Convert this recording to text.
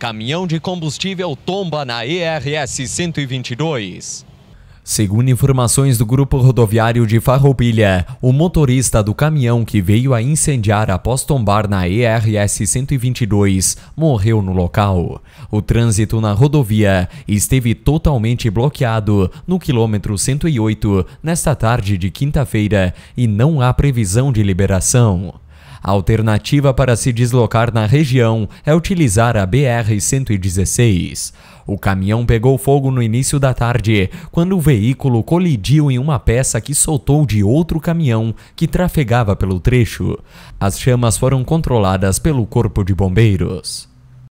Caminhão de combustível tomba na ERS 122. Segundo informações do Grupo Rodoviário de Farroupilha, o motorista do caminhão que veio a incendiar após tombar na ERS 122 morreu no local. O trânsito na rodovia esteve totalmente bloqueado no quilômetro 108 nesta tarde de quinta-feira e não há previsão de liberação. A alternativa para se deslocar na região é utilizar a BR-116. O caminhão pegou fogo no início da tarde, quando o veículo colidiu em uma peça que soltou de outro caminhão que trafegava pelo trecho. As chamas foram controladas pelo Corpo de Bombeiros.